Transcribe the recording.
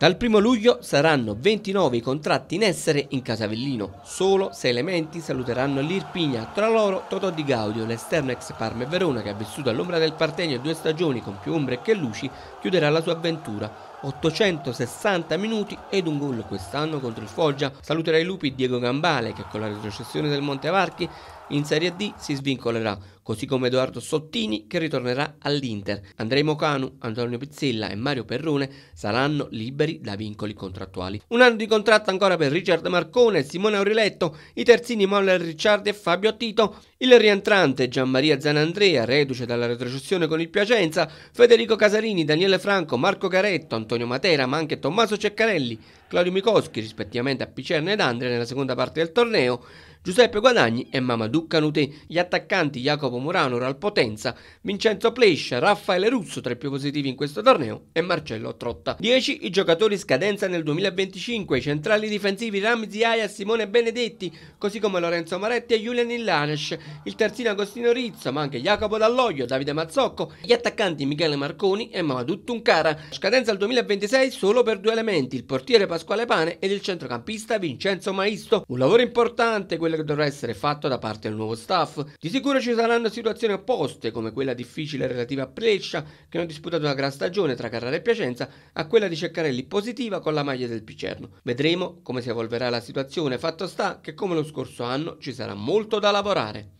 Dal 1 luglio saranno 29 i contratti in essere in Casavellino. Solo 6 elementi saluteranno l'Irpigna, tra loro Totò Di Gaudio, l'esterno ex Parma e Verona che ha vissuto all'ombra del Partenio due stagioni con più ombre che luci, chiuderà la sua avventura. 860 minuti ed un gol quest'anno contro il Foggia. Saluterà i lupi Diego Gambale che con la retrocessione del Montevarchi in Serie D si svincolerà, così come Edoardo Sottini che ritornerà all'Inter. Andrei Mocanu, Antonio Pizzella e Mario Perrone saranno liberi da vincoli contrattuali. Un anno di contratto ancora per Richard Marcone, Simone Auriletto, i terzini Moller Ricciardi e Fabio Tito, il rientrante Gianmaria Zanandrea, reduce dalla retrocessione con il Piacenza, Federico Casarini, Daniele Franco, Marco Garetto, Antonio Matera, ma anche Tommaso Ceccarelli, Claudio Mikoschi, rispettivamente a Picerno ed Andrea nella seconda parte del torneo. Giuseppe Guadagni e Mamadou Canutè, gli attaccanti Jacopo Murano, Ralpotenza, Vincenzo Plescia, Raffaele Russo tra i più positivi in questo torneo e Marcello Trotta. 10 i giocatori scadenza nel 2025, i centrali difensivi Ramzi Aia, Simone Benedetti, così come Lorenzo Maretti e Julian Illanes, il terzino Agostino Rizzo, ma anche Jacopo Dall'Oglio, Davide Mazzocco, gli attaccanti Michele Marconi e Mamadou Tuncara. Scadenza il 2026 solo per due elementi, il portiere Pasquale Pane ed il centrocampista Vincenzo Maisto. Un lavoro importante quello davvero dovrà essere fatto da parte del nuovo staff. Di sicuro ci saranno situazioni opposte, come quella difficile relativa a Brescia, che hanno disputato una gran stagione tra Carrara e Piacenza, a quella di Ceccarelli positiva con la maglia del Picerno. Vedremo come si evolverà la situazione, fatto sta che come lo scorso anno ci sarà molto da lavorare.